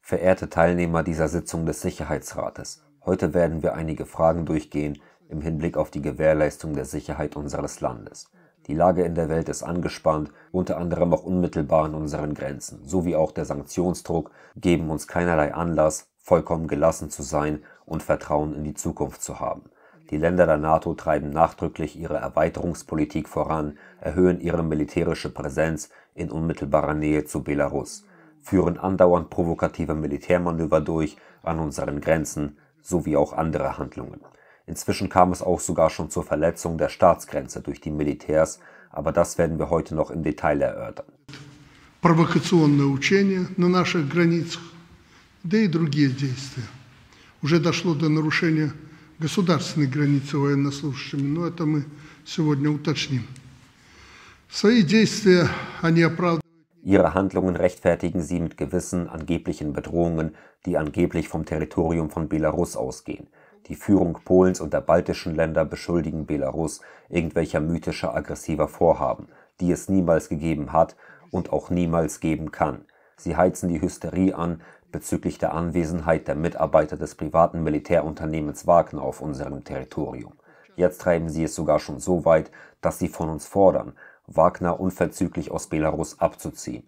Verehrte Teilnehmer dieser Sitzung des Sicherheitsrates, heute werden wir einige Fragen durchgehen im Hinblick auf die Gewährleistung der Sicherheit unseres Landes. Die Lage in der Welt ist angespannt, unter anderem auch unmittelbar an unseren Grenzen, sowie auch der Sanktionsdruck geben uns keinerlei Anlass, vollkommen gelassen zu sein und Vertrauen in die Zukunft zu haben. Die Länder der NATO treiben nachdrücklich ihre Erweiterungspolitik voran, erhöhen ihre militärische Präsenz in unmittelbarer Nähe zu Belarus führen andauernd provokative Militärmanöver durch an unseren Grenzen sowie auch andere Handlungen. Inzwischen kam es auch sogar schon zur Verletzung der Staatsgrenze durch die Militärs, aber das werden wir heute noch im Detail erörtern. Провокационные учения на наших границах, да и другие действия. Уже дошло до нарушения государственной границы военнослужащими, но это мы сегодня уточним. Свои действия они оправдывают. Ihre Handlungen rechtfertigen sie mit gewissen angeblichen Bedrohungen, die angeblich vom Territorium von Belarus ausgehen. Die Führung Polens und der baltischen Länder beschuldigen Belarus irgendwelcher mythischer aggressiver Vorhaben, die es niemals gegeben hat und auch niemals geben kann. Sie heizen die Hysterie an bezüglich der Anwesenheit der Mitarbeiter des privaten Militärunternehmens Wagner auf unserem Territorium. Jetzt treiben sie es sogar schon so weit, dass sie von uns fordern, Wagner unverzüglich aus Belarus abzuziehen.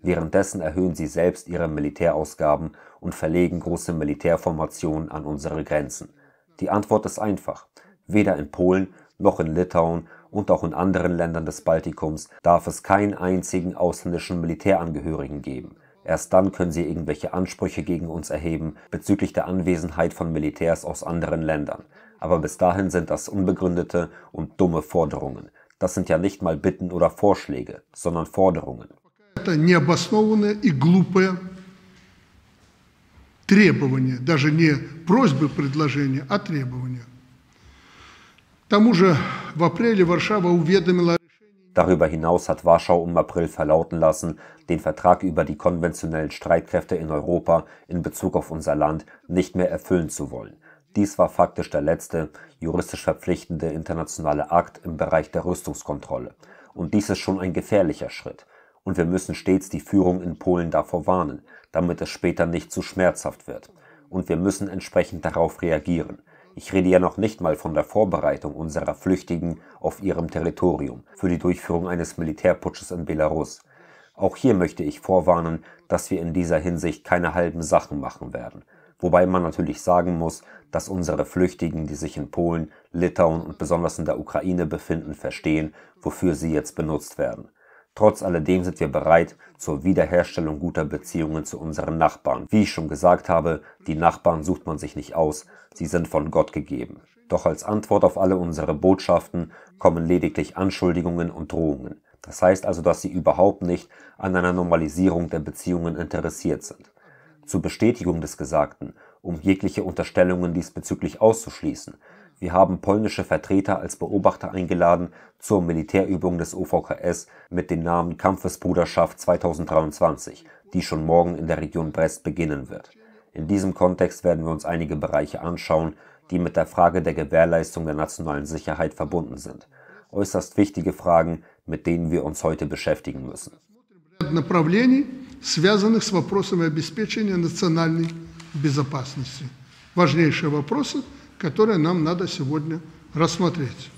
Währenddessen erhöhen sie selbst ihre Militärausgaben und verlegen große Militärformationen an unsere Grenzen. Die Antwort ist einfach. Weder in Polen noch in Litauen und auch in anderen Ländern des Baltikums darf es keinen einzigen ausländischen Militärangehörigen geben. Erst dann können sie irgendwelche Ansprüche gegen uns erheben bezüglich der Anwesenheit von Militärs aus anderen Ländern. Aber bis dahin sind das unbegründete und dumme Forderungen. Das sind ja nicht mal Bitten oder Vorschläge, sondern Forderungen. требования, даже не просьбы, предложения, а требования. К тому же в апреле Варшава уведомила Darüber hinaus hat Warschau im April verlauten lassen, den Vertrag über die konventionellen Streitkräfte in Europa in Bezug auf unser Land nicht mehr erfüllen zu wollen. Dies war faktisch der letzte juristisch verpflichtende internationale Akt im Bereich der Rüstungskontrolle, und dies ist schon ein gefährlicher Schritt, und wir müssen stets die Führung in Polen davor warnen, damit es später nicht zu schmerzhaft wird, und wir müssen entsprechend darauf reagieren. Ich rede ja noch nicht mal von der Vorbereitung unserer Flüchtigen auf ihrem Territorium für die Durchführung eines Militärputsches in Belarus. Auch hier möchte ich vorwarnen, dass wir in dieser Hinsicht keine halben Sachen machen werden. Wobei man natürlich sagen muss, dass unsere Flüchtigen, die sich in Polen, Litauen und besonders in der Ukraine befinden, verstehen, wofür sie jetzt benutzt werden. Trotz alledem sind wir bereit zur Wiederherstellung guter Beziehungen zu unseren Nachbarn. Wie ich schon gesagt habe, die Nachbarn sucht man sich nicht aus, sie sind von Gott gegeben. Doch als Antwort auf alle unsere Botschaften kommen lediglich Anschuldigungen und Drohungen. Das heißt also, dass sie überhaupt nicht an einer Normalisierung der Beziehungen interessiert sind zur Bestätigung des Gesagten, um jegliche Unterstellungen diesbezüglich auszuschließen. Wir haben polnische Vertreter als Beobachter eingeladen zur Militärübung des OVKS mit dem Namen Kampfesbruderschaft 2023, die schon morgen in der Region Brest beginnen wird. In diesem Kontext werden wir uns einige Bereiche anschauen, die mit der Frage der Gewährleistung der nationalen Sicherheit verbunden sind. Äußerst wichtige Fragen, mit denen wir uns heute beschäftigen müssen. связанных с вопросами обеспечения национальной безопасности. Важнейшие вопросы, которые нам надо сегодня рассмотреть.